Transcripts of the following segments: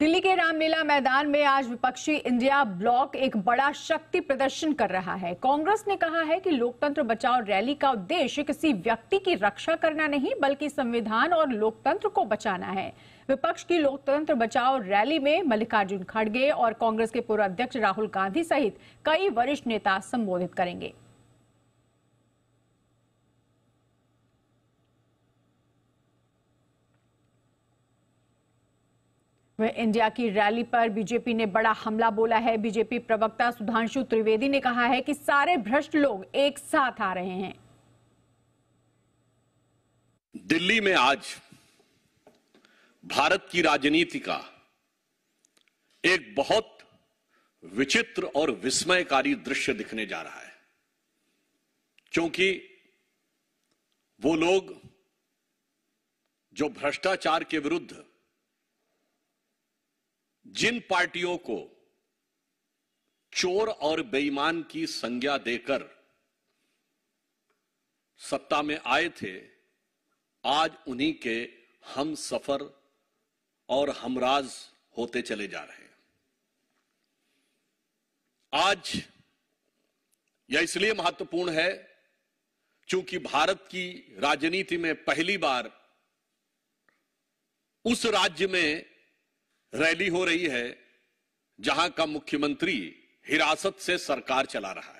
दिल्ली के रामलीला मैदान में आज विपक्षी इंडिया ब्लॉक एक बड़ा शक्ति प्रदर्शन कर रहा है कांग्रेस ने कहा है कि लोकतंत्र बचाओ रैली का उद्देश्य किसी व्यक्ति की रक्षा करना नहीं बल्कि संविधान और लोकतंत्र को बचाना है विपक्ष की लोकतंत्र बचाओ रैली में मल्लिकार्जुन खड़गे और कांग्रेस के पूर्व अध्यक्ष राहुल गांधी सहित कई वरिष्ठ नेता संबोधित करेंगे इंडिया की रैली पर बीजेपी ने बड़ा हमला बोला है बीजेपी प्रवक्ता सुधांशु त्रिवेदी ने कहा है कि सारे भ्रष्ट लोग एक साथ आ रहे हैं दिल्ली में आज भारत की राजनीति का एक बहुत विचित्र और विस्मयकारी दृश्य दिखने जा रहा है क्योंकि वो लोग जो भ्रष्टाचार के विरुद्ध जिन पार्टियों को चोर और बेईमान की संज्ञा देकर सत्ता में आए थे आज उन्हीं के हम सफर और हमराज होते चले जा रहे हैं आज यह इसलिए महत्वपूर्ण है क्योंकि भारत की राजनीति में पहली बार उस राज्य में रैली हो रही है जहां का मुख्यमंत्री हिरासत से सरकार चला रहा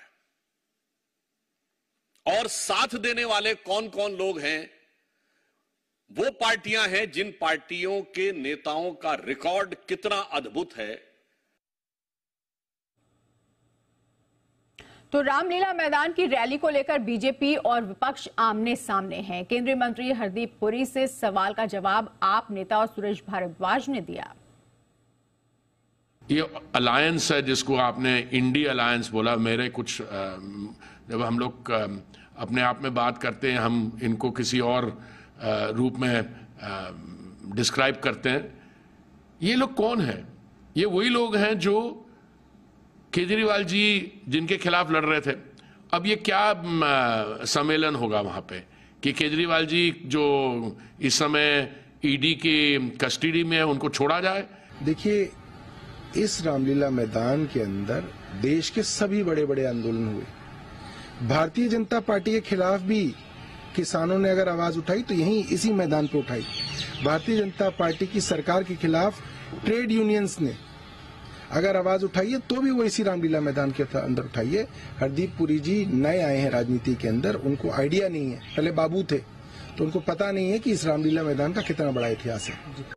है और साथ देने वाले कौन कौन लोग हैं वो पार्टियां हैं जिन पार्टियों के नेताओं का रिकॉर्ड कितना अद्भुत है तो रामलीला मैदान की रैली को लेकर बीजेपी और विपक्ष आमने सामने हैं केंद्रीय मंत्री हरदीप पुरी से सवाल का जवाब आप नेता और सुरेश भारद्वाज ने दिया ये अलायंस है जिसको आपने इंडी अलायंस बोला मेरे कुछ जब हम लोग अपने आप में बात करते हैं हम इनको किसी और रूप में डिस्क्राइब करते हैं ये लोग कौन हैं ये वही लोग हैं जो केजरीवाल जी जिनके खिलाफ लड़ रहे थे अब ये क्या सम्मेलन होगा वहाँ पे कि केजरीवाल जी जो इस समय ईडी e के कस्टडी में है उनको छोड़ा जाए देखिए इस रामलीला मैदान के अंदर देश के सभी बड़े बड़े आंदोलन हुए भारतीय जनता पार्टी के खिलाफ भी किसानों ने अगर आवाज उठाई तो यहीं इसी मैदान पर उठाई भारतीय जनता पार्टी की सरकार के खिलाफ ट्रेड यूनियंस ने अगर आवाज उठाइए तो भी वो इसी रामलीला मैदान के अंदर उठाइए हरदीप पुरी जी नए आए हैं राजनीति के अंदर उनको आइडिया नहीं है पहले बाबू थे तो उनको पता नहीं है कि इस रामलीला मैदान का कितना बड़ा इतिहास है